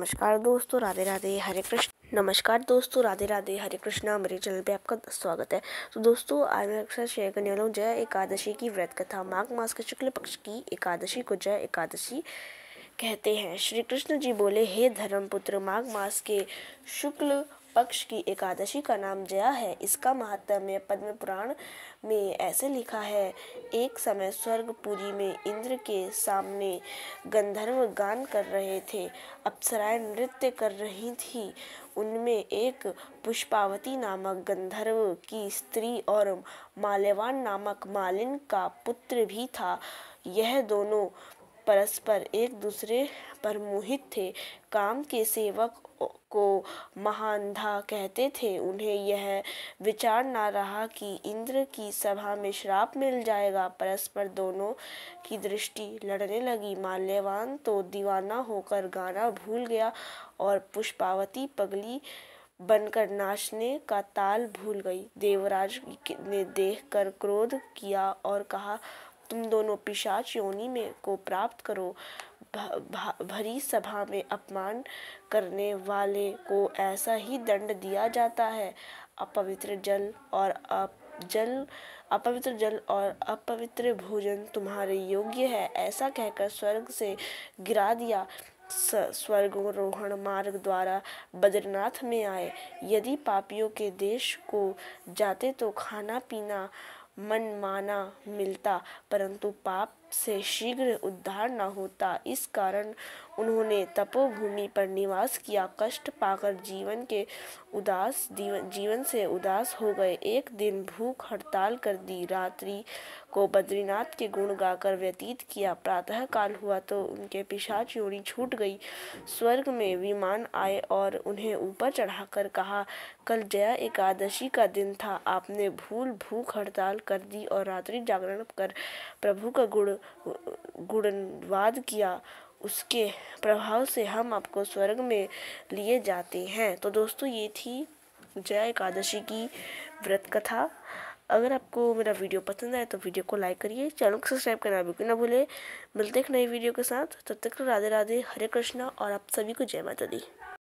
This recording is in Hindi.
नमस्कार दोस्तों राधे राधे हरे कृष्ण नमस्कार दोस्तों राधे राधे हरे कृष्णा मेरे चैनल पे आपका स्वागत है तो दोस्तों आज मैं आपके साथ शेयर करने वाला हूँ जय एकादशी की व्रत कथा माघ मास के शुक्ल पक्ष की एकादशी को जय एकादशी कहते हैं श्री कृष्ण जी बोले हे धर्मपुत्र माघ मास के शुक्ल पक्ष की एकादशी का नाम जया है इसका महात्म्य पद्म पुराण में ऐसे लिखा है एक समय स्वर्गपुरी में इंद्र के सामने गंधर्व गान कर रहे थे अप्सराएं नृत्य कर रही थी उनमें एक पुष्पावती नामक गंधर्व की स्त्री और माल्यवान नामक मालिन का पुत्र भी था यह दोनों परस्पर एक दूसरे पर मोहित थे काम के सेवक को महानधा कहते थे उन्हें यह विचार ना रहा कि इंद्र की सभा में श्राप मिल जाएगा परस्पर दोनों की दृष्टि लड़ने लगी माल्यवान तो दीवाना होकर गाना भूल गया और पुष्पावती पगली बनकर नाचने का ताल भूल गई देवराज ने देखकर क्रोध किया और कहा तुम दोनों पिशाच योनि में को प्राप्त करो भरी सभा में अपमान करने वाले को ऐसा ही दंड दिया जाता है अपवित्र जल और अप जल अपवित्र जल और अपवित्र भोजन तुम्हारे योग्य है ऐसा कहकर स्वर्ग से गिरा दिया स्वर्गोरोहण मार्ग द्वारा बद्रीनाथ में आए यदि पापियों के देश को जाते तो खाना पीना मनमाना मिलता परंतु पाप से शीघ्र उद्धार न होता इस कारण उन्होंने तपोभूमि पर निवास किया कष्ट पाकर जीवन के उदास जीवन से उदास हो गए एक दिन भूख हड़ताल कर दी रात्रि को बद्रीनाथ के गुण गाकर व्यतीत किया प्रातः काल हुआ तो उनके पिशाच योनी छूट गई स्वर्ग में विमान आए और उन्हें ऊपर चढ़ाकर कहा कल जया एकादशी का दिन था आपने भूल भूख हड़ताल कर दी और रात्रि जागरण कर प्रभु का गुण गुणवाद किया उसके प्रभाव से हम आपको स्वर्ग में लिए जाते हैं तो दोस्तों ये थी जय एकादशी की व्रत कथा अगर आपको मेरा वीडियो पसंद आए तो वीडियो को लाइक करिए चैनल को सब्सक्राइब करना बिल्कुल ना भूले मिलते हैं नई वीडियो के साथ तब तक तो राधे राधे हरे कृष्णा और आप सभी को जय माता दी